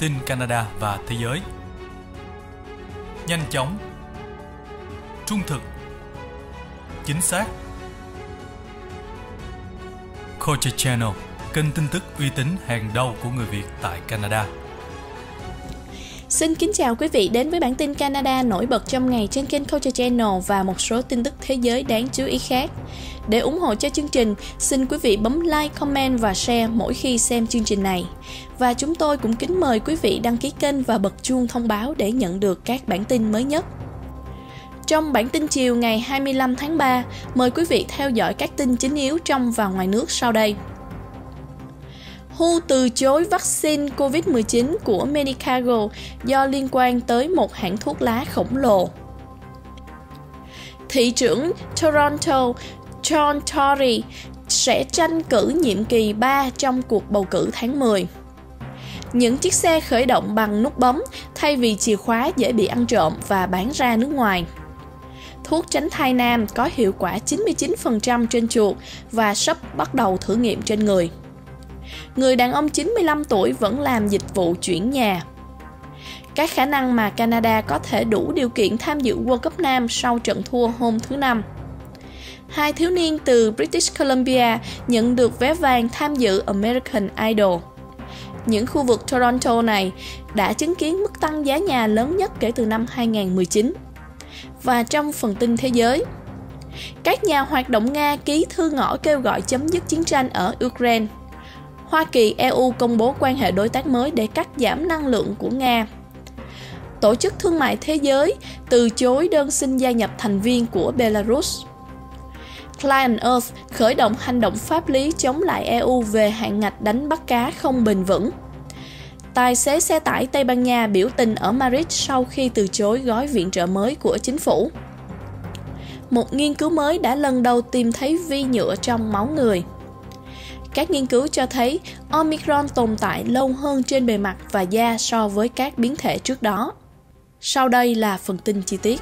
tin Canada và thế giới. Nhanh chóng, trung thực, chính xác. Culture Channel, kênh tin tức uy tín hàng đầu của người Việt tại Canada. Xin kính chào quý vị đến với bản tin Canada nổi bật trong ngày trên kênh Culture Channel và một số tin tức thế giới đáng chú ý khác. Để ủng hộ cho chương trình, xin quý vị bấm like, comment và share mỗi khi xem chương trình này. Và chúng tôi cũng kính mời quý vị đăng ký kênh và bật chuông thông báo để nhận được các bản tin mới nhất. Trong bản tin chiều ngày 25 tháng 3, mời quý vị theo dõi các tin chính yếu trong và ngoài nước sau đây. WHO từ chối vaccine COVID-19 của Medicago do liên quan tới một hãng thuốc lá khổng lồ. Thị trưởng Toronto John Tory sẽ tranh cử nhiệm kỳ 3 trong cuộc bầu cử tháng 10. Những chiếc xe khởi động bằng nút bấm thay vì chìa khóa dễ bị ăn trộm và bán ra nước ngoài. Thuốc tránh thai nam có hiệu quả 99% trên chuột và sắp bắt đầu thử nghiệm trên người người đàn ông 95 tuổi vẫn làm dịch vụ chuyển nhà. Các khả năng mà Canada có thể đủ điều kiện tham dự World Cup Nam sau trận thua hôm thứ Năm. Hai thiếu niên từ British Columbia nhận được vé vàng tham dự American Idol. Những khu vực Toronto này đã chứng kiến mức tăng giá nhà lớn nhất kể từ năm 2019. Và trong phần tin thế giới, các nhà hoạt động Nga ký thư ngõ kêu gọi chấm dứt chiến tranh ở Ukraine. Hoa Kỳ EU công bố quan hệ đối tác mới để cắt giảm năng lượng của Nga. Tổ chức Thương mại Thế giới từ chối đơn xin gia nhập thành viên của Belarus. Client Earth khởi động hành động pháp lý chống lại EU về hạn ngạch đánh bắt cá không bền vững. Tài xế xe tải Tây Ban Nha biểu tình ở Madrid sau khi từ chối gói viện trợ mới của chính phủ. Một nghiên cứu mới đã lần đầu tìm thấy vi nhựa trong máu người. Các nghiên cứu cho thấy Omicron tồn tại lâu hơn trên bề mặt và da so với các biến thể trước đó. Sau đây là phần tin chi tiết.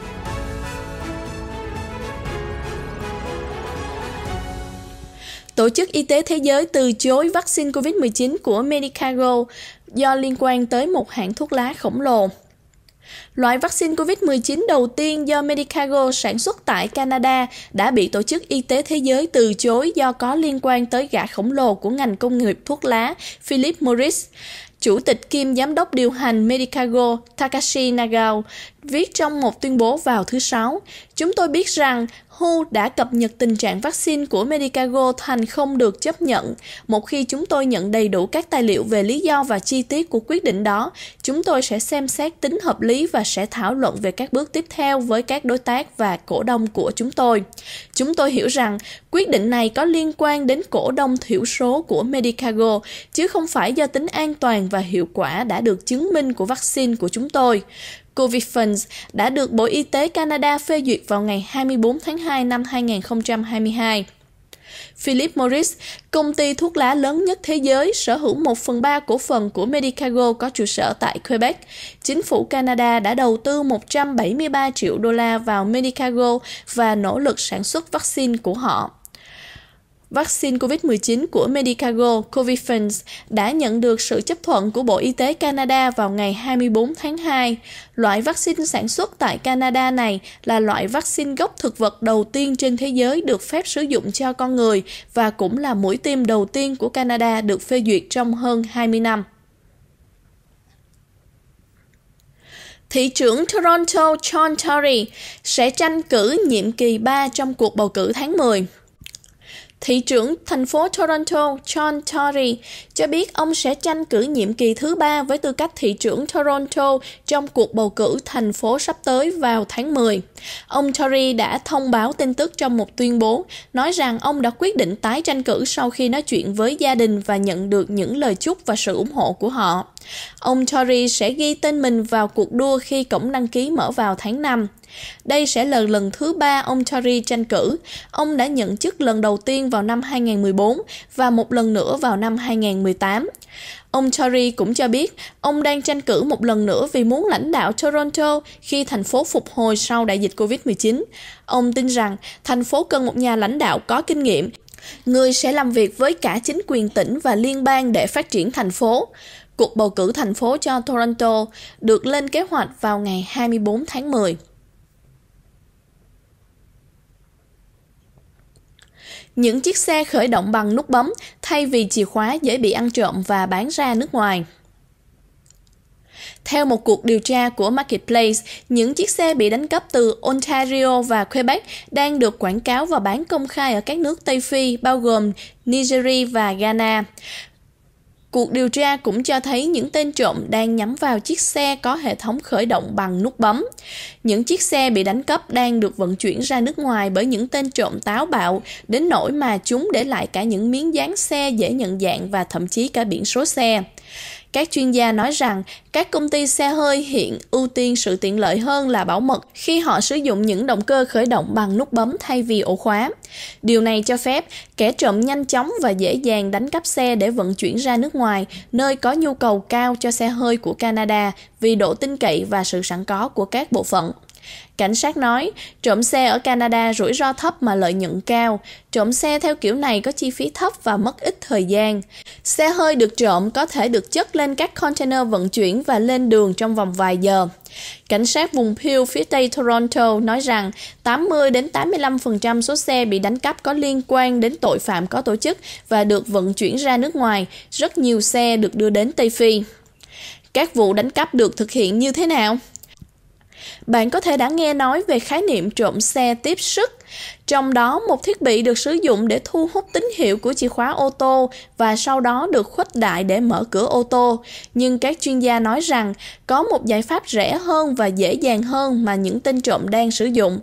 Tổ chức Y tế Thế giới từ chối vaccine COVID-19 của Medicago do liên quan tới một hãng thuốc lá khổng lồ Loại vaccine COVID-19 đầu tiên do Medicago sản xuất tại Canada đã bị Tổ chức Y tế Thế giới từ chối do có liên quan tới gã khổng lồ của ngành công nghiệp thuốc lá Philip Morris. Chủ tịch kiêm giám đốc điều hành Medicago Takashi Nagao viết trong một tuyên bố vào thứ Sáu, chúng tôi biết rằng WHO đã cập nhật tình trạng vaccine của Medicago thành không được chấp nhận. Một khi chúng tôi nhận đầy đủ các tài liệu về lý do và chi tiết của quyết định đó, chúng tôi sẽ xem xét tính hợp lý và sẽ thảo luận về các bước tiếp theo với các đối tác và cổ đông của chúng tôi. Chúng tôi hiểu rằng quyết định này có liên quan đến cổ đông thiểu số của Medicago, chứ không phải do tính an toàn và hiệu quả đã được chứng minh của vaccine của chúng tôi. Covid Funds đã được Bộ Y tế Canada phê duyệt vào ngày 24 tháng 2 năm 2022. Philip Morris, công ty thuốc lá lớn nhất thế giới, sở hữu 1 phần 3 cổ phần của Medicago có trụ sở tại Quebec. Chính phủ Canada đã đầu tư 173 triệu đô la vào Medicago và nỗ lực sản xuất vaccine của họ. Vaccine COVID-19 của Medicago Covifens đã nhận được sự chấp thuận của Bộ Y tế Canada vào ngày 24 tháng 2. Loại vaccine sản xuất tại Canada này là loại vaccine gốc thực vật đầu tiên trên thế giới được phép sử dụng cho con người và cũng là mũi tiêm đầu tiên của Canada được phê duyệt trong hơn 20 năm. Thị trưởng Toronto John Tory sẽ tranh cử nhiệm kỳ 3 trong cuộc bầu cử tháng 10. Thị trưởng thành phố Toronto John Tory cho biết ông sẽ tranh cử nhiệm kỳ thứ ba với tư cách thị trưởng Toronto trong cuộc bầu cử thành phố sắp tới vào tháng 10. Ông Tory đã thông báo tin tức trong một tuyên bố, nói rằng ông đã quyết định tái tranh cử sau khi nói chuyện với gia đình và nhận được những lời chúc và sự ủng hộ của họ. Ông Tory sẽ ghi tên mình vào cuộc đua khi cổng đăng ký mở vào tháng 5. Đây sẽ là lần thứ ba ông Tory tranh cử. Ông đã nhận chức lần đầu tiên vào năm 2014 và một lần nữa vào năm 2018. Ông Tory cũng cho biết ông đang tranh cử một lần nữa vì muốn lãnh đạo Toronto khi thành phố phục hồi sau đại dịch Covid-19. Ông tin rằng thành phố cần một nhà lãnh đạo có kinh nghiệm, người sẽ làm việc với cả chính quyền tỉnh và liên bang để phát triển thành phố. Cuộc bầu cử thành phố cho Toronto được lên kế hoạch vào ngày 24 tháng 10. Những chiếc xe khởi động bằng nút bấm thay vì chìa khóa dễ bị ăn trộm và bán ra nước ngoài. Theo một cuộc điều tra của Marketplace, những chiếc xe bị đánh cắp từ Ontario và Quebec đang được quảng cáo và bán công khai ở các nước Tây Phi, bao gồm Nigeria và Ghana. Cuộc điều tra cũng cho thấy những tên trộm đang nhắm vào chiếc xe có hệ thống khởi động bằng nút bấm. Những chiếc xe bị đánh cắp đang được vận chuyển ra nước ngoài bởi những tên trộm táo bạo, đến nỗi mà chúng để lại cả những miếng dán xe dễ nhận dạng và thậm chí cả biển số xe. Các chuyên gia nói rằng các công ty xe hơi hiện ưu tiên sự tiện lợi hơn là bảo mật khi họ sử dụng những động cơ khởi động bằng nút bấm thay vì ổ khóa. Điều này cho phép kẻ trộm nhanh chóng và dễ dàng đánh cắp xe để vận chuyển ra nước ngoài, nơi có nhu cầu cao cho xe hơi của Canada vì độ tin cậy và sự sẵn có của các bộ phận. Cảnh sát nói, trộm xe ở Canada rủi ro thấp mà lợi nhuận cao. Trộm xe theo kiểu này có chi phí thấp và mất ít thời gian. Xe hơi được trộm có thể được chất lên các container vận chuyển và lên đường trong vòng vài giờ. Cảnh sát vùng Peel phía tây Toronto nói rằng 80 đến 85% số xe bị đánh cắp có liên quan đến tội phạm có tổ chức và được vận chuyển ra nước ngoài. Rất nhiều xe được đưa đến Tây Phi. Các vụ đánh cắp được thực hiện như thế nào? bạn có thể đã nghe nói về khái niệm trộm xe tiếp sức. Trong đó, một thiết bị được sử dụng để thu hút tín hiệu của chìa khóa ô tô và sau đó được khuếch đại để mở cửa ô tô. Nhưng các chuyên gia nói rằng có một giải pháp rẻ hơn và dễ dàng hơn mà những tên trộm đang sử dụng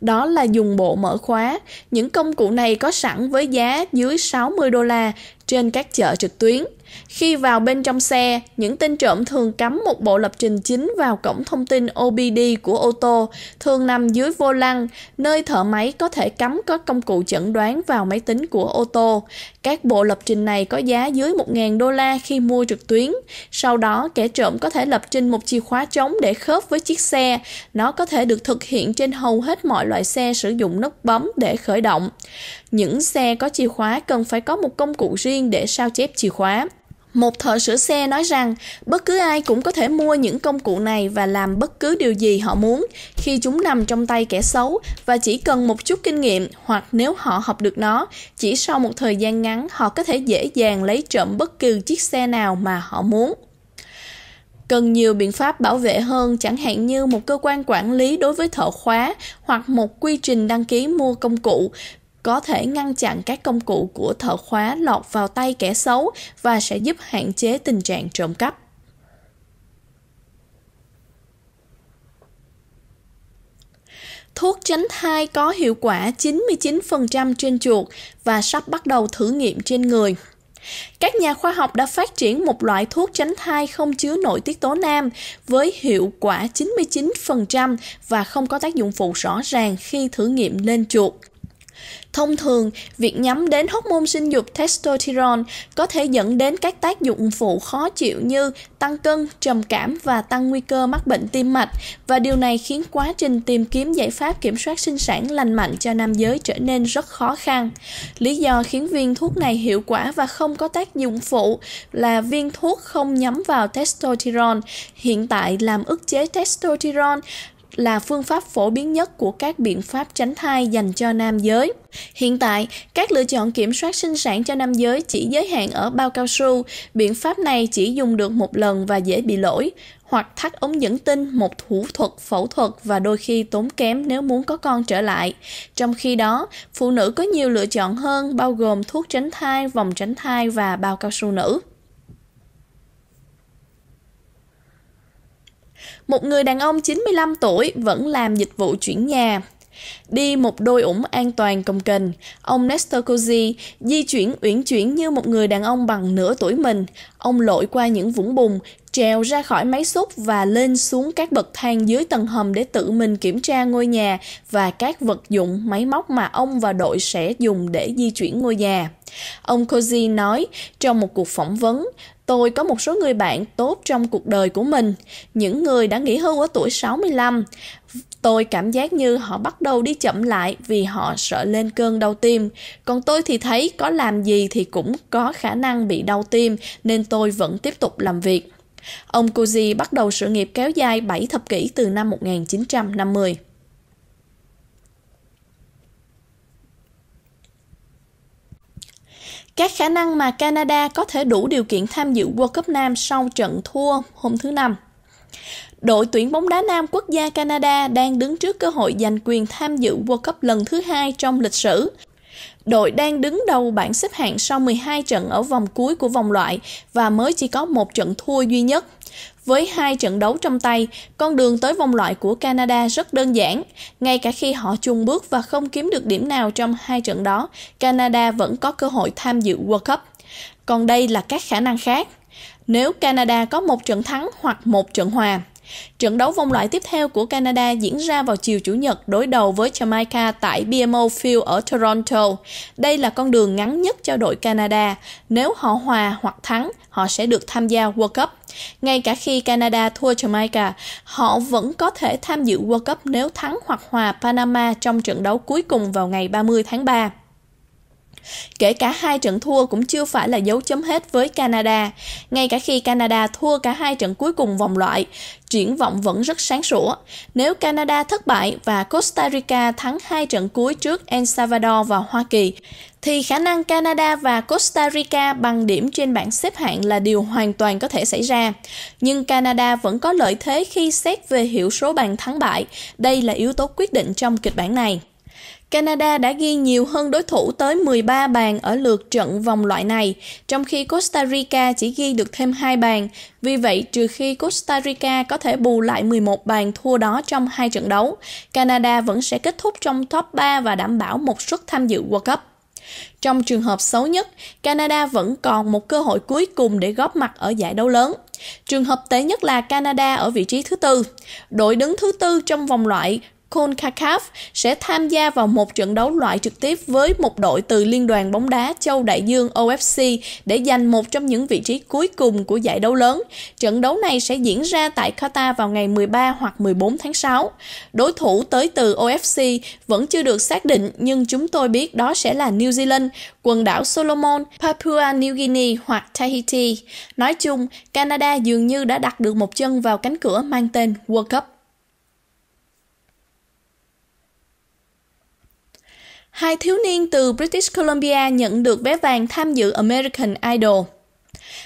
đó là dùng bộ mở khóa. Những công cụ này có sẵn với giá dưới 60 đô la trên các chợ trực tuyến. Khi vào bên trong xe, những tên trộm thường cắm một bộ lập trình chính vào cổng thông tin OBD của ô tô, thường nằm dưới vô lăng, nơi thợ máy có thể cắm các công cụ chẩn đoán vào máy tính của ô tô. Các bộ lập trình này có giá dưới 1.000 đô la khi mua trực tuyến. Sau đó, kẻ trộm có thể lập trình một chìa khóa trống để khớp với chiếc xe. Nó có thể được thực hiện trên hầu hết mọi loại xe sử dụng nút bấm để khởi động. Những xe có chìa khóa cần phải có một công cụ riêng để sao chép chìa khóa. Một thợ sửa xe nói rằng bất cứ ai cũng có thể mua những công cụ này và làm bất cứ điều gì họ muốn khi chúng nằm trong tay kẻ xấu và chỉ cần một chút kinh nghiệm hoặc nếu họ học được nó, chỉ sau một thời gian ngắn họ có thể dễ dàng lấy trộm bất cứ chiếc xe nào mà họ muốn cần nhiều biện pháp bảo vệ hơn chẳng hạn như một cơ quan quản lý đối với thợ khóa hoặc một quy trình đăng ký mua công cụ có thể ngăn chặn các công cụ của thợ khóa lọt vào tay kẻ xấu và sẽ giúp hạn chế tình trạng trộm cắp. Thuốc tránh thai có hiệu quả 99% trên chuột và sắp bắt đầu thử nghiệm trên người. Các nhà khoa học đã phát triển một loại thuốc tránh thai không chứa nội tiết tố nam với hiệu quả 99% và không có tác dụng phụ rõ ràng khi thử nghiệm lên chuột. Thông thường, việc nhắm đến hormone sinh dục testosterone có thể dẫn đến các tác dụng phụ khó chịu như tăng cân, trầm cảm và tăng nguy cơ mắc bệnh tim mạch và điều này khiến quá trình tìm kiếm giải pháp kiểm soát sinh sản lành mạnh cho nam giới trở nên rất khó khăn. Lý do khiến viên thuốc này hiệu quả và không có tác dụng phụ là viên thuốc không nhắm vào testosterone. Hiện tại làm ức chế testosterone là phương pháp phổ biến nhất của các biện pháp tránh thai dành cho nam giới. Hiện tại, các lựa chọn kiểm soát sinh sản cho nam giới chỉ giới hạn ở bao cao su. Biện pháp này chỉ dùng được một lần và dễ bị lỗi, hoặc thắt ống dẫn tinh, một thủ thuật phẫu thuật và đôi khi tốn kém nếu muốn có con trở lại. Trong khi đó, phụ nữ có nhiều lựa chọn hơn bao gồm thuốc tránh thai, vòng tránh thai và bao cao su nữ. Một người đàn ông 95 tuổi vẫn làm dịch vụ chuyển nhà. Đi một đôi ủng an toàn công kềnh, ông Nestor Cozy di chuyển uyển chuyển như một người đàn ông bằng nửa tuổi mình. Ông lội qua những vũng bùn, trèo ra khỏi máy xúc và lên xuống các bậc thang dưới tầng hầm để tự mình kiểm tra ngôi nhà và các vật dụng máy móc mà ông và đội sẽ dùng để di chuyển ngôi nhà. Ông Cozy nói trong một cuộc phỏng vấn, Tôi có một số người bạn tốt trong cuộc đời của mình, những người đã nghỉ hưu ở tuổi 65. Tôi cảm giác như họ bắt đầu đi chậm lại vì họ sợ lên cơn đau tim. Còn tôi thì thấy có làm gì thì cũng có khả năng bị đau tim nên tôi vẫn tiếp tục làm việc. Ông Koji bắt đầu sự nghiệp kéo dài 7 thập kỷ từ năm 1950. các khả năng mà Canada có thể đủ điều kiện tham dự World Cup Nam sau trận thua hôm thứ Năm. Đội tuyển bóng đá nam quốc gia Canada đang đứng trước cơ hội giành quyền tham dự World Cup lần thứ hai trong lịch sử. Đội đang đứng đầu bảng xếp hạng sau 12 trận ở vòng cuối của vòng loại và mới chỉ có một trận thua duy nhất với hai trận đấu trong tay, con đường tới vòng loại của Canada rất đơn giản. Ngay cả khi họ chung bước và không kiếm được điểm nào trong hai trận đó, Canada vẫn có cơ hội tham dự World Cup. Còn đây là các khả năng khác. Nếu Canada có một trận thắng hoặc một trận hòa, Trận đấu vòng loại tiếp theo của Canada diễn ra vào chiều Chủ nhật đối đầu với Jamaica tại BMO Field ở Toronto. Đây là con đường ngắn nhất cho đội Canada. Nếu họ hòa hoặc thắng, họ sẽ được tham gia World Cup. Ngay cả khi Canada thua Jamaica, họ vẫn có thể tham dự World Cup nếu thắng hoặc hòa Panama trong trận đấu cuối cùng vào ngày 30 tháng 3. Kể cả hai trận thua cũng chưa phải là dấu chấm hết với Canada. Ngay cả khi Canada thua cả hai trận cuối cùng vòng loại, triển vọng vẫn rất sáng sủa. Nếu Canada thất bại và Costa Rica thắng hai trận cuối trước El Salvador và Hoa Kỳ, thì khả năng Canada và Costa Rica bằng điểm trên bảng xếp hạng là điều hoàn toàn có thể xảy ra. Nhưng Canada vẫn có lợi thế khi xét về hiệu số bàn thắng bại. Đây là yếu tố quyết định trong kịch bản này. Canada đã ghi nhiều hơn đối thủ tới 13 bàn ở lượt trận vòng loại này, trong khi Costa Rica chỉ ghi được thêm 2 bàn. Vì vậy, trừ khi Costa Rica có thể bù lại 11 bàn thua đó trong hai trận đấu, Canada vẫn sẽ kết thúc trong top 3 và đảm bảo một suất tham dự World Cup. Trong trường hợp xấu nhất, Canada vẫn còn một cơ hội cuối cùng để góp mặt ở giải đấu lớn. Trường hợp tệ nhất là Canada ở vị trí thứ tư. Đội đứng thứ tư trong vòng loại CONCACAF sẽ tham gia vào một trận đấu loại trực tiếp với một đội từ Liên đoàn bóng đá Châu Đại Dương OFC để giành một trong những vị trí cuối cùng của giải đấu lớn. Trận đấu này sẽ diễn ra tại Qatar vào ngày 13 hoặc 14 tháng 6. Đối thủ tới từ OFC vẫn chưa được xác định nhưng chúng tôi biết đó sẽ là New Zealand, quần đảo Solomon, Papua New Guinea hoặc Tahiti. Nói chung, Canada dường như đã đặt được một chân vào cánh cửa mang tên World Cup. hai thiếu niên từ British Columbia nhận được vé vàng tham dự American Idol.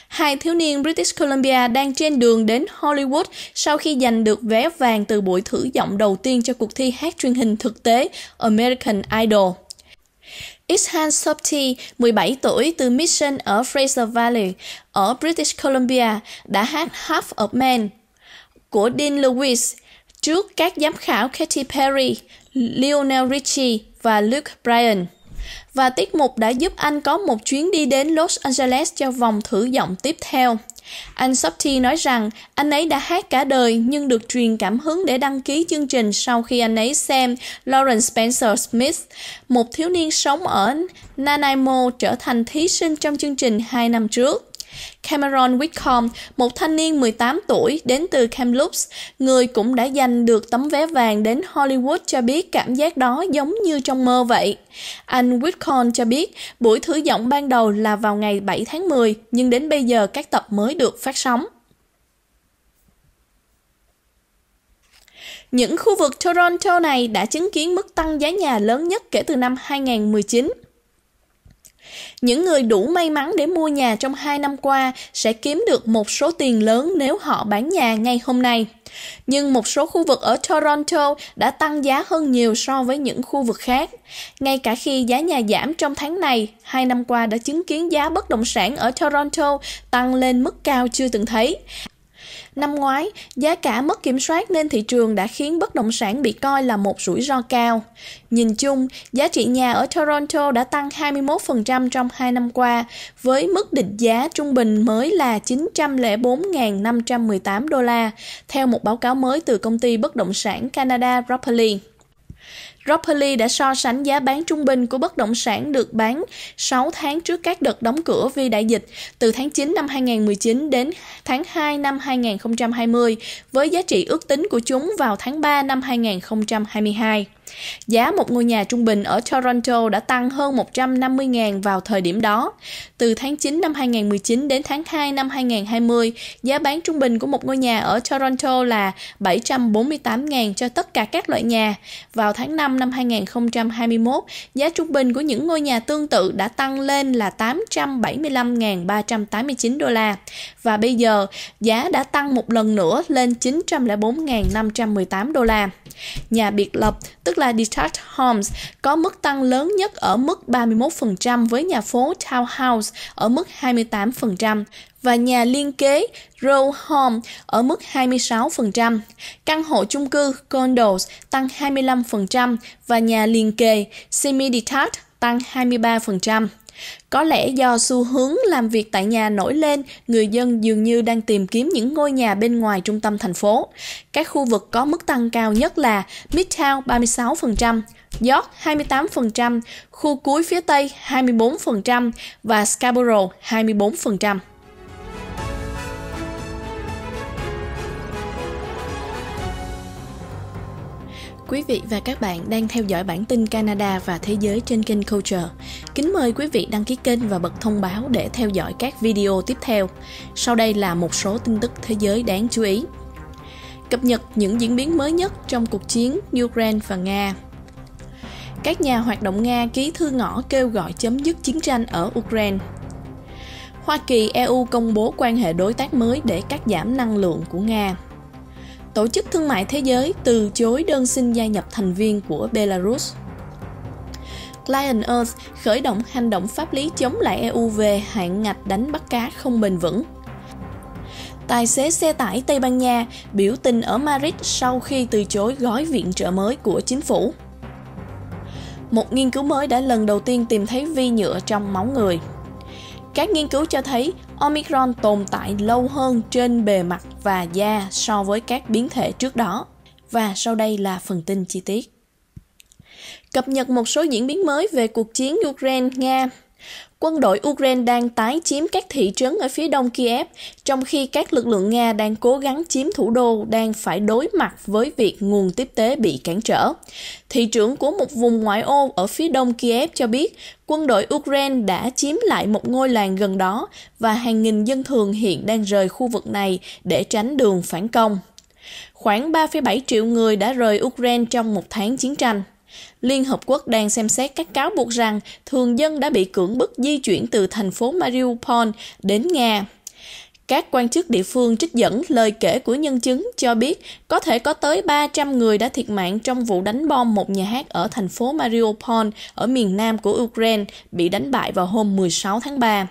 Hai thiếu niên British Columbia đang trên đường đến Hollywood sau khi giành được vé vàng từ buổi thử giọng đầu tiên cho cuộc thi hát truyền hình thực tế American Idol. Ishan Sobti, 17 tuổi, từ Mission ở Fraser Valley, ở British Columbia, đã hát Half of Man của Dean Lewis trước các giám khảo Katy Perry, Lionel Richie và Luke Bryan. Và tiết mục đã giúp anh có một chuyến đi đến Los Angeles cho vòng thử giọng tiếp theo. Anh Shopty nói rằng anh ấy đã hát cả đời nhưng được truyền cảm hứng để đăng ký chương trình sau khi anh ấy xem Lawrence Spencer Smith, một thiếu niên sống ở Nanaimo trở thành thí sinh trong chương trình hai năm trước. Cameron Whitcomb, một thanh niên 18 tuổi đến từ Kamloops, người cũng đã giành được tấm vé vàng đến Hollywood cho biết cảm giác đó giống như trong mơ vậy. Anh Whitcomb cho biết buổi thử giọng ban đầu là vào ngày 7 tháng 10, nhưng đến bây giờ các tập mới được phát sóng. Những khu vực Toronto này đã chứng kiến mức tăng giá nhà lớn nhất kể từ năm 2019. Những người đủ may mắn để mua nhà trong 2 năm qua sẽ kiếm được một số tiền lớn nếu họ bán nhà ngay hôm nay. Nhưng một số khu vực ở Toronto đã tăng giá hơn nhiều so với những khu vực khác. Ngay cả khi giá nhà giảm trong tháng này, hai năm qua đã chứng kiến giá bất động sản ở Toronto tăng lên mức cao chưa từng thấy. Năm ngoái, giá cả mất kiểm soát nên thị trường đã khiến bất động sản bị coi là một rủi ro cao. Nhìn chung, giá trị nhà ở Toronto đã tăng 21% trong 2 năm qua, với mức định giá trung bình mới là 904.518 đô la, theo một báo cáo mới từ công ty bất động sản Canada Properly. Roperly đã so sánh giá bán trung bình của bất động sản được bán 6 tháng trước các đợt đóng cửa vì đại dịch từ tháng 9 năm 2019 đến tháng 2 năm 2020 với giá trị ước tính của chúng vào tháng 3 năm 2022. Giá một ngôi nhà trung bình ở Toronto đã tăng hơn 150.000 vào thời điểm đó. Từ tháng 9 năm 2019 đến tháng 2 năm 2020, giá bán trung bình của một ngôi nhà ở Toronto là 748.000 cho tất cả các loại nhà. Vào tháng 5 năm 2021, giá trung bình của những ngôi nhà tương tự đã tăng lên là 875.389 đô la và bây giờ giá đã tăng một lần nữa lên 904.518 đô la. Nhà biệt lập, tức là detached homes, có mức tăng lớn nhất ở mức 31% với nhà phố townhouse ở mức 28% và nhà liên kế row home ở mức 26%, căn hộ chung cư condos tăng 25% và nhà liền kề semi-detached tăng 23%. Có lẽ do xu hướng làm việc tại nhà nổi lên, người dân dường như đang tìm kiếm những ngôi nhà bên ngoài trung tâm thành phố. Các khu vực có mức tăng cao nhất là Midtown 36%, York 28%, khu cuối phía Tây 24% và Scarborough 24%. Quý vị và các bạn đang theo dõi bản tin Canada và thế giới trên kênh Culture. Kính mời quý vị đăng ký kênh và bật thông báo để theo dõi các video tiếp theo. Sau đây là một số tin tức thế giới đáng chú ý. Cập nhật những diễn biến mới nhất trong cuộc chiến Ukraine và Nga. Các nhà hoạt động Nga ký thư ngõ kêu gọi chấm dứt chiến tranh ở Ukraine. Hoa Kỳ EU công bố quan hệ đối tác mới để cắt giảm năng lượng của Nga. Tổ chức Thương mại Thế giới từ chối đơn xin gia nhập thành viên của Belarus. Lion Earth khởi động hành động pháp lý chống lại EU về hạn ngạch đánh bắt cá không bền vững. Tài xế xe tải Tây Ban Nha biểu tình ở Madrid sau khi từ chối gói viện trợ mới của chính phủ. Một nghiên cứu mới đã lần đầu tiên tìm thấy vi nhựa trong máu người. Các nghiên cứu cho thấy Omicron tồn tại lâu hơn trên bề mặt và da so với các biến thể trước đó. Và sau đây là phần tin chi tiết. Cập nhật một số diễn biến mới về cuộc chiến Ukraine-Nga Quân đội Ukraine đang tái chiếm các thị trấn ở phía đông Kiev, trong khi các lực lượng Nga đang cố gắng chiếm thủ đô đang phải đối mặt với việc nguồn tiếp tế bị cản trở. Thị trưởng của một vùng ngoại ô ở phía đông Kiev cho biết quân đội Ukraine đã chiếm lại một ngôi làng gần đó và hàng nghìn dân thường hiện đang rời khu vực này để tránh đường phản công. Khoảng 3,7 triệu người đã rời Ukraine trong một tháng chiến tranh. Liên Hợp Quốc đang xem xét các cáo buộc rằng thường dân đã bị cưỡng bức di chuyển từ thành phố Mariupol đến Nga. Các quan chức địa phương trích dẫn lời kể của nhân chứng cho biết có thể có tới 300 người đã thiệt mạng trong vụ đánh bom một nhà hát ở thành phố Mariupol ở miền nam của Ukraine bị đánh bại vào hôm 16 tháng 3.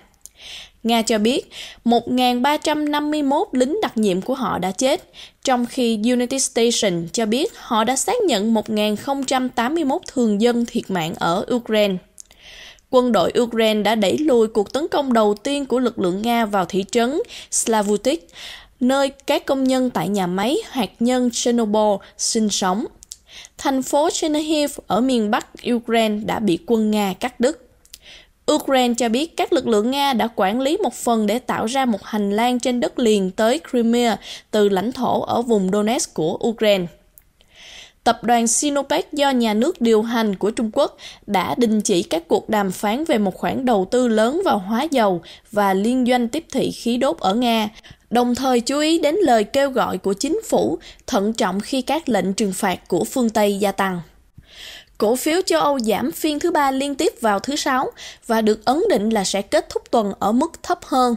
Nga cho biết 1.351 lính đặc nhiệm của họ đã chết, trong khi Unity Station cho biết họ đã xác nhận 1.081 thường dân thiệt mạng ở Ukraine. Quân đội Ukraine đã đẩy lùi cuộc tấn công đầu tiên của lực lượng Nga vào thị trấn Slavutik, nơi các công nhân tại nhà máy hạt nhân Chernobyl sinh sống. Thành phố Chernihiv ở miền Bắc Ukraine đã bị quân Nga cắt đứt. Ukraine cho biết các lực lượng Nga đã quản lý một phần để tạo ra một hành lang trên đất liền tới Crimea từ lãnh thổ ở vùng Donetsk của Ukraine. Tập đoàn Sinopec do nhà nước điều hành của Trung Quốc đã đình chỉ các cuộc đàm phán về một khoản đầu tư lớn vào hóa dầu và liên doanh tiếp thị khí đốt ở Nga, đồng thời chú ý đến lời kêu gọi của chính phủ thận trọng khi các lệnh trừng phạt của phương Tây gia tăng. Cổ phiếu châu Âu giảm phiên thứ ba liên tiếp vào thứ sáu và được ấn định là sẽ kết thúc tuần ở mức thấp hơn.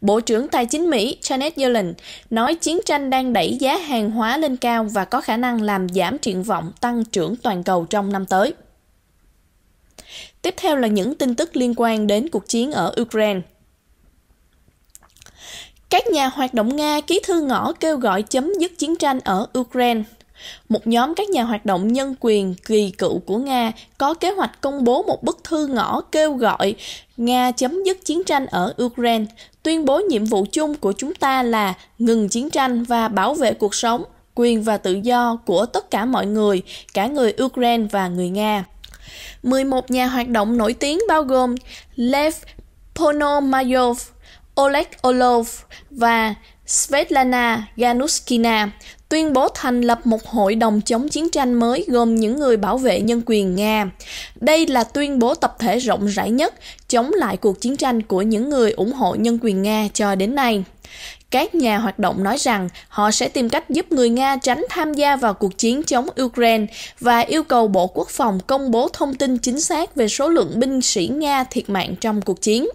Bộ trưởng Tài chính Mỹ Janet Yellen nói chiến tranh đang đẩy giá hàng hóa lên cao và có khả năng làm giảm triển vọng tăng trưởng toàn cầu trong năm tới. Tiếp theo là những tin tức liên quan đến cuộc chiến ở Ukraine. Các nhà hoạt động Nga ký thư ngõ kêu gọi chấm dứt chiến tranh ở Ukraine. Một nhóm các nhà hoạt động nhân quyền kỳ cựu của Nga có kế hoạch công bố một bức thư ngõ kêu gọi Nga chấm dứt chiến tranh ở Ukraine, tuyên bố nhiệm vụ chung của chúng ta là ngừng chiến tranh và bảo vệ cuộc sống, quyền và tự do của tất cả mọi người, cả người Ukraine và người Nga. 11 nhà hoạt động nổi tiếng bao gồm Lev Ponomayov, Oleg Orlov và Svetlana Ganushkina tuyên bố thành lập một hội đồng chống chiến tranh mới gồm những người bảo vệ nhân quyền Nga. Đây là tuyên bố tập thể rộng rãi nhất chống lại cuộc chiến tranh của những người ủng hộ nhân quyền Nga cho đến nay. Các nhà hoạt động nói rằng họ sẽ tìm cách giúp người Nga tránh tham gia vào cuộc chiến chống Ukraine và yêu cầu Bộ Quốc phòng công bố thông tin chính xác về số lượng binh sĩ Nga thiệt mạng trong cuộc chiến.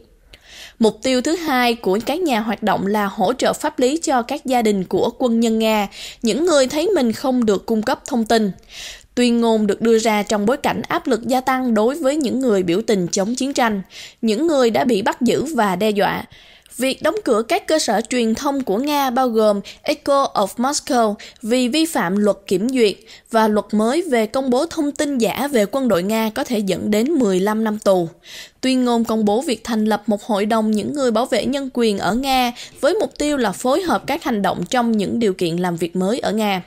Mục tiêu thứ hai của các nhà hoạt động là hỗ trợ pháp lý cho các gia đình của quân nhân Nga, những người thấy mình không được cung cấp thông tin. Tuyên ngôn được đưa ra trong bối cảnh áp lực gia tăng đối với những người biểu tình chống chiến tranh, những người đã bị bắt giữ và đe dọa, Việc đóng cửa các cơ sở truyền thông của Nga bao gồm Echo of Moscow vì vi phạm luật kiểm duyệt và luật mới về công bố thông tin giả về quân đội Nga có thể dẫn đến 15 năm tù. Tuyên ngôn công bố việc thành lập một hội đồng những người bảo vệ nhân quyền ở Nga với mục tiêu là phối hợp các hành động trong những điều kiện làm việc mới ở Nga.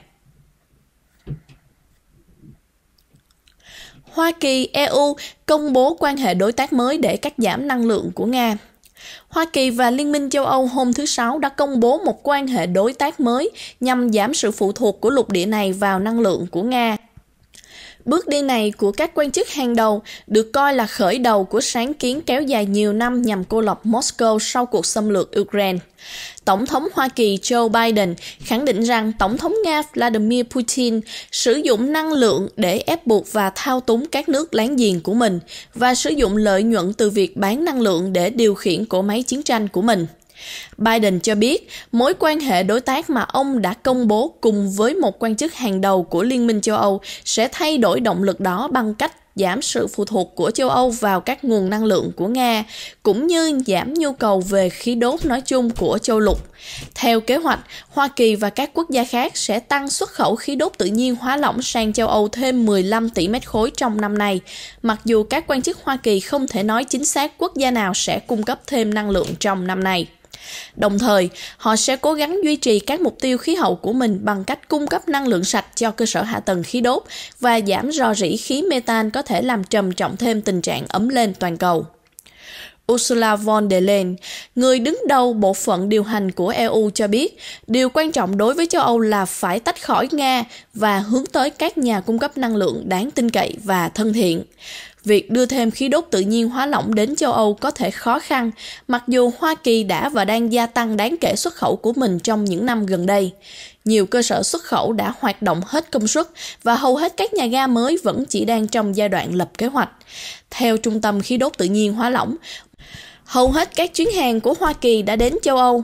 Hoa Kỳ, EU công bố quan hệ đối tác mới để cắt giảm năng lượng của Nga. Hoa Kỳ và Liên minh châu Âu hôm thứ Sáu đã công bố một quan hệ đối tác mới nhằm giảm sự phụ thuộc của lục địa này vào năng lượng của Nga. Bước đi này của các quan chức hàng đầu được coi là khởi đầu của sáng kiến kéo dài nhiều năm nhằm cô lập Moscow sau cuộc xâm lược Ukraine. Tổng thống Hoa Kỳ Joe Biden khẳng định rằng Tổng thống Nga Vladimir Putin sử dụng năng lượng để ép buộc và thao túng các nước láng giềng của mình và sử dụng lợi nhuận từ việc bán năng lượng để điều khiển cỗ máy chiến tranh của mình. Biden cho biết mối quan hệ đối tác mà ông đã công bố cùng với một quan chức hàng đầu của Liên minh châu Âu sẽ thay đổi động lực đó bằng cách giảm sự phụ thuộc của châu Âu vào các nguồn năng lượng của Nga, cũng như giảm nhu cầu về khí đốt nói chung của châu lục. Theo kế hoạch, Hoa Kỳ và các quốc gia khác sẽ tăng xuất khẩu khí đốt tự nhiên hóa lỏng sang châu Âu thêm 15 tỷ mét khối trong năm nay, mặc dù các quan chức Hoa Kỳ không thể nói chính xác quốc gia nào sẽ cung cấp thêm năng lượng trong năm nay. Đồng thời, họ sẽ cố gắng duy trì các mục tiêu khí hậu của mình bằng cách cung cấp năng lượng sạch cho cơ sở hạ tầng khí đốt và giảm rò rỉ khí metan có thể làm trầm trọng thêm tình trạng ấm lên toàn cầu. Ursula von der Leyen, người đứng đầu bộ phận điều hành của EU cho biết, điều quan trọng đối với châu Âu là phải tách khỏi Nga và hướng tới các nhà cung cấp năng lượng đáng tin cậy và thân thiện việc đưa thêm khí đốt tự nhiên hóa lỏng đến châu Âu có thể khó khăn, mặc dù Hoa Kỳ đã và đang gia tăng đáng kể xuất khẩu của mình trong những năm gần đây. Nhiều cơ sở xuất khẩu đã hoạt động hết công suất và hầu hết các nhà ga mới vẫn chỉ đang trong giai đoạn lập kế hoạch. Theo Trung tâm Khí đốt tự nhiên hóa lỏng, hầu hết các chuyến hàng của Hoa Kỳ đã đến châu Âu,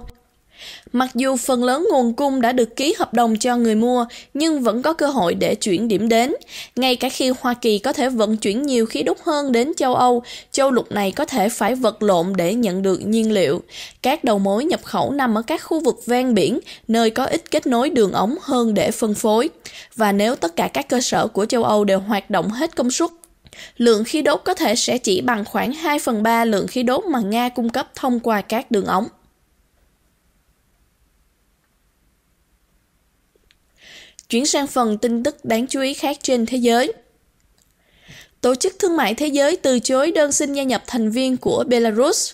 Mặc dù phần lớn nguồn cung đã được ký hợp đồng cho người mua, nhưng vẫn có cơ hội để chuyển điểm đến. Ngay cả khi Hoa Kỳ có thể vận chuyển nhiều khí đốt hơn đến châu Âu, châu lục này có thể phải vật lộn để nhận được nhiên liệu. Các đầu mối nhập khẩu nằm ở các khu vực ven biển, nơi có ít kết nối đường ống hơn để phân phối. Và nếu tất cả các cơ sở của châu Âu đều hoạt động hết công suất lượng khí đốt có thể sẽ chỉ bằng khoảng 2 phần 3 lượng khí đốt mà Nga cung cấp thông qua các đường ống. Chuyển sang phần tin tức đáng chú ý khác trên thế giới. Tổ chức Thương mại Thế giới từ chối đơn xin gia nhập thành viên của Belarus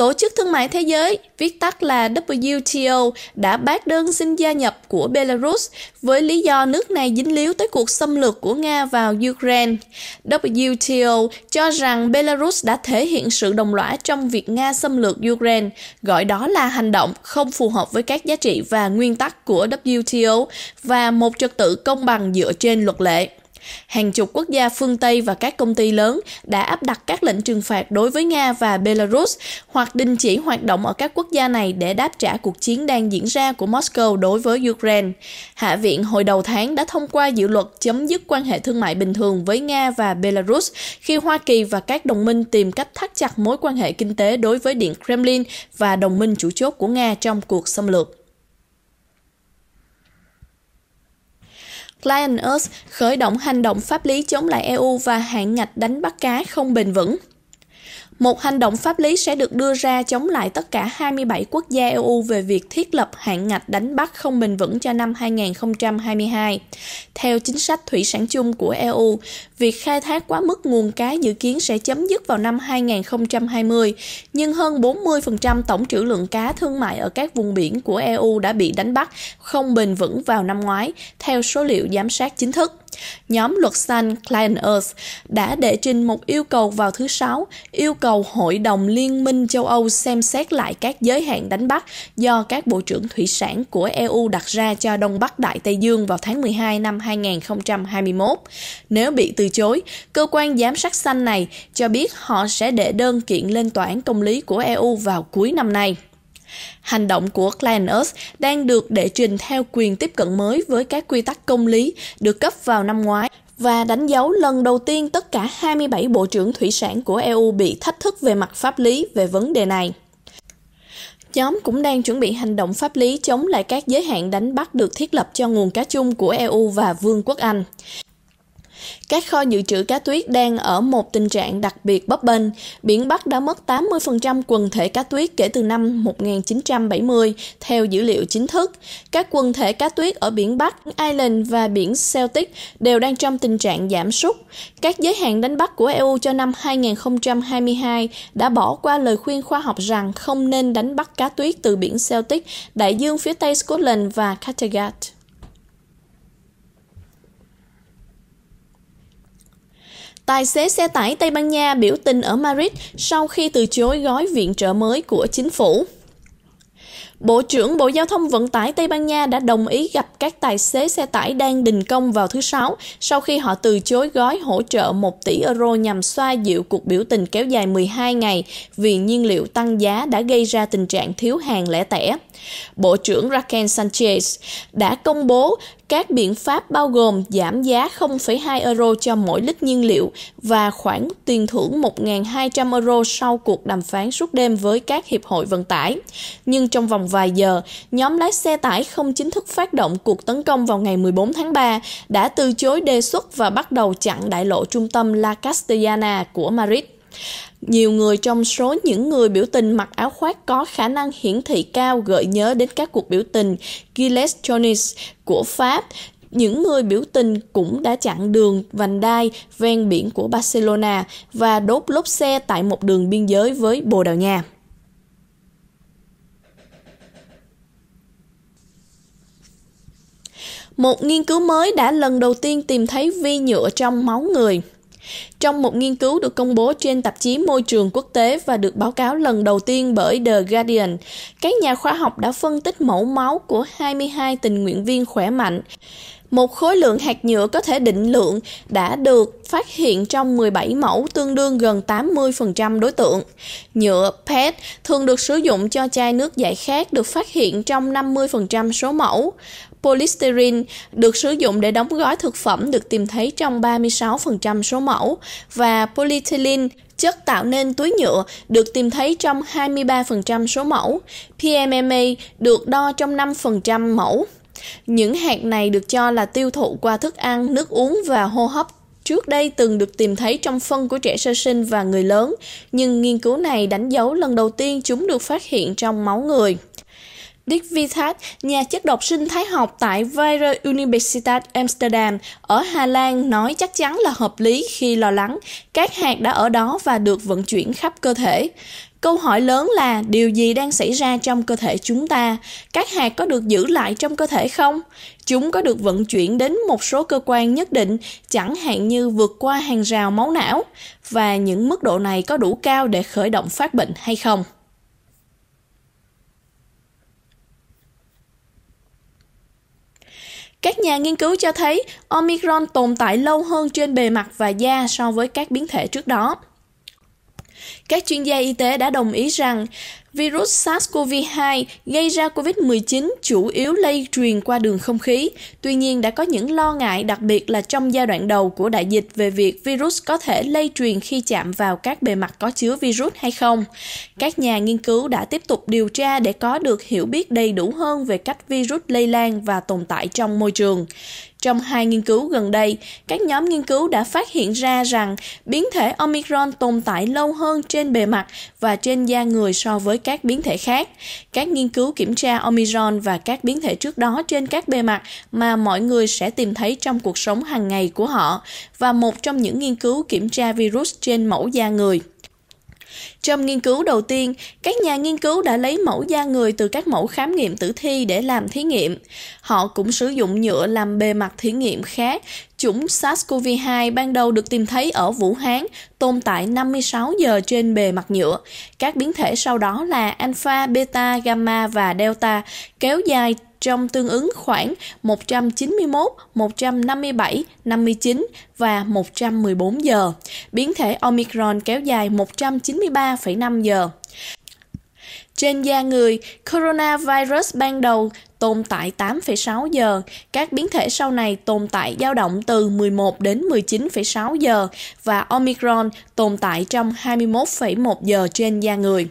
Tổ chức Thương mại Thế giới, viết tắt là WTO, đã bác đơn xin gia nhập của Belarus với lý do nước này dính líu tới cuộc xâm lược của Nga vào Ukraine. WTO cho rằng Belarus đã thể hiện sự đồng lõa trong việc Nga xâm lược Ukraine, gọi đó là hành động không phù hợp với các giá trị và nguyên tắc của WTO và một trật tự công bằng dựa trên luật lệ. Hàng chục quốc gia phương Tây và các công ty lớn đã áp đặt các lệnh trừng phạt đối với Nga và Belarus hoặc đình chỉ hoạt động ở các quốc gia này để đáp trả cuộc chiến đang diễn ra của Moscow đối với Ukraine. Hạ viện hồi đầu tháng đã thông qua dự luật chấm dứt quan hệ thương mại bình thường với Nga và Belarus khi Hoa Kỳ và các đồng minh tìm cách thắt chặt mối quan hệ kinh tế đối với Điện Kremlin và đồng minh chủ chốt của Nga trong cuộc xâm lược. Client Earth khởi động hành động pháp lý chống lại EU và hạn ngạch đánh bắt cá không bền vững. Một hành động pháp lý sẽ được đưa ra chống lại tất cả 27 quốc gia EU về việc thiết lập hạn ngạch đánh bắt không bền vững cho năm 2022. Theo chính sách thủy sản chung của EU, việc khai thác quá mức nguồn cá dự kiến sẽ chấm dứt vào năm 2020, nhưng hơn 40% tổng trữ lượng cá thương mại ở các vùng biển của EU đã bị đánh bắt không bền vững vào năm ngoái, theo số liệu giám sát chính thức. Nhóm luật xanh Client Earth đã đệ trình một yêu cầu vào thứ Sáu, yêu cầu Hội đồng Liên minh châu Âu xem xét lại các giới hạn đánh bắt do các bộ trưởng thủy sản của EU đặt ra cho Đông Bắc Đại Tây Dương vào tháng 12 năm 2021. Nếu bị từ chối, cơ quan giám sát xanh này cho biết họ sẽ đệ đơn kiện lên tòa án công lý của EU vào cuối năm nay. Hành động của Client Earth đang được đệ trình theo quyền tiếp cận mới với các quy tắc công lý được cấp vào năm ngoái và đánh dấu lần đầu tiên tất cả 27 bộ trưởng thủy sản của EU bị thách thức về mặt pháp lý về vấn đề này. Nhóm cũng đang chuẩn bị hành động pháp lý chống lại các giới hạn đánh bắt được thiết lập cho nguồn cá chung của EU và Vương quốc Anh. Các kho dự trữ cá tuyết đang ở một tình trạng đặc biệt bấp bênh. Biển Bắc đã mất 80% quần thể cá tuyết kể từ năm 1970, theo dữ liệu chính thức. Các quần thể cá tuyết ở biển Bắc, Ireland và biển Celtic đều đang trong tình trạng giảm sút. Các giới hạn đánh bắt của EU cho năm 2022 đã bỏ qua lời khuyên khoa học rằng không nên đánh bắt cá tuyết từ biển Celtic, đại dương phía Tây Scotland và Kattegat. Tài xế xe tải Tây Ban Nha biểu tình ở Madrid sau khi từ chối gói viện trợ mới của chính phủ. Bộ trưởng Bộ Giao thông Vận tải Tây Ban Nha đã đồng ý gặp các tài xế xe tải đang đình công vào thứ Sáu sau khi họ từ chối gói hỗ trợ 1 tỷ euro nhằm xoa dịu cuộc biểu tình kéo dài 12 ngày vì nhiên liệu tăng giá đã gây ra tình trạng thiếu hàng lẻ tẻ. Bộ trưởng Raquel Sanchez đã công bố các biện pháp bao gồm giảm giá 0,2 euro cho mỗi lít nhiên liệu và khoản tiền thưởng 1.200 euro sau cuộc đàm phán suốt đêm với các hiệp hội vận tải. Nhưng trong vòng vài giờ, nhóm lái xe tải không chính thức phát động cuộc tấn công vào ngày 14 tháng 3 đã từ chối đề xuất và bắt đầu chặn đại lộ trung tâm La Castellana của Madrid. Nhiều người trong số những người biểu tình mặc áo khoác có khả năng hiển thị cao gợi nhớ đến các cuộc biểu tình Gilles Jones của Pháp, những người biểu tình cũng đã chặn đường vành đai ven biển của Barcelona và đốt lốp xe tại một đường biên giới với Bồ Đào Nha. Một nghiên cứu mới đã lần đầu tiên tìm thấy vi nhựa trong máu người. Trong một nghiên cứu được công bố trên tạp chí Môi trường Quốc tế và được báo cáo lần đầu tiên bởi The Guardian, các nhà khoa học đã phân tích mẫu máu của 22 tình nguyện viên khỏe mạnh. Một khối lượng hạt nhựa có thể định lượng đã được phát hiện trong 17 mẫu tương đương gần 80% đối tượng. Nhựa PET thường được sử dụng cho chai nước giải khát được phát hiện trong 50% số mẫu. Polystyrene được sử dụng để đóng gói thực phẩm được tìm thấy trong 36% số mẫu và polyethylene chất tạo nên túi nhựa được tìm thấy trong 23% số mẫu, PMMA được đo trong 5% mẫu. Những hạt này được cho là tiêu thụ qua thức ăn, nước uống và hô hấp trước đây từng được tìm thấy trong phân của trẻ sơ sinh và người lớn, nhưng nghiên cứu này đánh dấu lần đầu tiên chúng được phát hiện trong máu người. Dick Vithat, nhà chất độc sinh thái học tại Vrije Universiteit Amsterdam ở Hà Lan nói chắc chắn là hợp lý khi lo lắng các hạt đã ở đó và được vận chuyển khắp cơ thể. Câu hỏi lớn là điều gì đang xảy ra trong cơ thể chúng ta? Các hạt có được giữ lại trong cơ thể không? Chúng có được vận chuyển đến một số cơ quan nhất định, chẳng hạn như vượt qua hàng rào máu não và những mức độ này có đủ cao để khởi động phát bệnh hay không? Các nhà nghiên cứu cho thấy Omicron tồn tại lâu hơn trên bề mặt và da so với các biến thể trước đó. Các chuyên gia y tế đã đồng ý rằng Virus SARS-CoV-2 gây ra COVID-19 chủ yếu lây truyền qua đường không khí. Tuy nhiên, đã có những lo ngại đặc biệt là trong giai đoạn đầu của đại dịch về việc virus có thể lây truyền khi chạm vào các bề mặt có chứa virus hay không. Các nhà nghiên cứu đã tiếp tục điều tra để có được hiểu biết đầy đủ hơn về cách virus lây lan và tồn tại trong môi trường. Trong hai nghiên cứu gần đây, các nhóm nghiên cứu đã phát hiện ra rằng biến thể Omicron tồn tại lâu hơn trên bề mặt và trên da người so với các biến thể khác. Các nghiên cứu kiểm tra Omicron và các biến thể trước đó trên các bề mặt mà mọi người sẽ tìm thấy trong cuộc sống hàng ngày của họ và một trong những nghiên cứu kiểm tra virus trên mẫu da người. Trong nghiên cứu đầu tiên, các nhà nghiên cứu đã lấy mẫu da người từ các mẫu khám nghiệm tử thi để làm thí nghiệm. Họ cũng sử dụng nhựa làm bề mặt thí nghiệm khác Chủng SARS-CoV-2 ban đầu được tìm thấy ở Vũ Hán tồn tại 56 giờ trên bề mặt nhựa. Các biến thể sau đó là alpha, beta, gamma và delta kéo dài trong tương ứng khoảng 191, 157, 59 và 114 giờ. Biến thể Omicron kéo dài 193,5 giờ. Trên da người, coronavirus ban đầu tồn tại 8,6 giờ, các biến thể sau này tồn tại dao động từ 11 đến 19,6 giờ và Omicron tồn tại trong 21,1 giờ trên da người.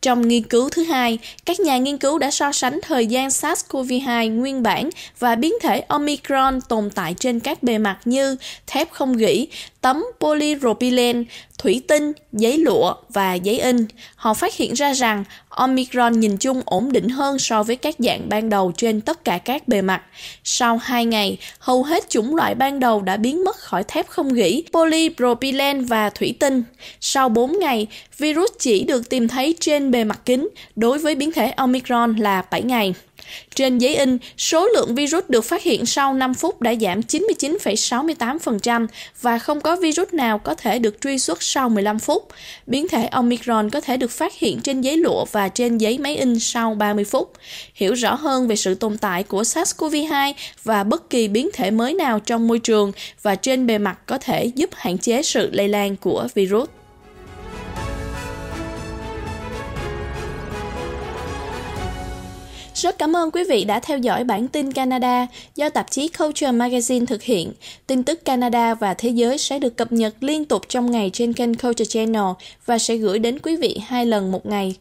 Trong nghiên cứu thứ hai, các nhà nghiên cứu đã so sánh thời gian SARS-CoV-2 nguyên bản và biến thể Omicron tồn tại trên các bề mặt như thép không gỉ, tấm polypropylene, thủy tinh, giấy lụa và giấy in, họ phát hiện ra rằng Omicron nhìn chung ổn định hơn so với các dạng ban đầu trên tất cả các bề mặt. Sau 2 ngày, hầu hết chủng loại ban đầu đã biến mất khỏi thép không gỉ, polypropylene và thủy tinh. Sau 4 ngày, virus chỉ được tìm thấy trên bề mặt kính, đối với biến thể Omicron là 7 ngày. Trên giấy in, số lượng virus được phát hiện sau 5 phút đã giảm 99,68% và không có virus nào có thể được truy xuất sau 15 phút. Biến thể Omicron có thể được phát hiện trên giấy lụa và trên giấy máy in sau 30 phút. Hiểu rõ hơn về sự tồn tại của SARS-CoV-2 và bất kỳ biến thể mới nào trong môi trường và trên bề mặt có thể giúp hạn chế sự lây lan của virus. Rất cảm ơn quý vị đã theo dõi bản tin Canada do tạp chí Culture Magazine thực hiện. Tin tức Canada và thế giới sẽ được cập nhật liên tục trong ngày trên kênh Culture Channel và sẽ gửi đến quý vị hai lần một ngày.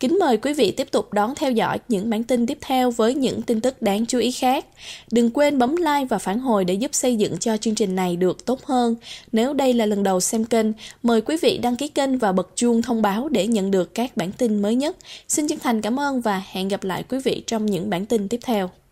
Kính mời quý vị tiếp tục đón theo dõi những bản tin tiếp theo với những tin tức đáng chú ý khác. Đừng quên bấm like và phản hồi để giúp xây dựng cho chương trình này được tốt hơn. Nếu đây là lần đầu xem kênh, mời quý vị đăng ký kênh và bật chuông thông báo để nhận được các bản tin mới nhất. Xin chân thành cảm ơn và hẹn gặp lại quý vị trong những bản tin tiếp theo.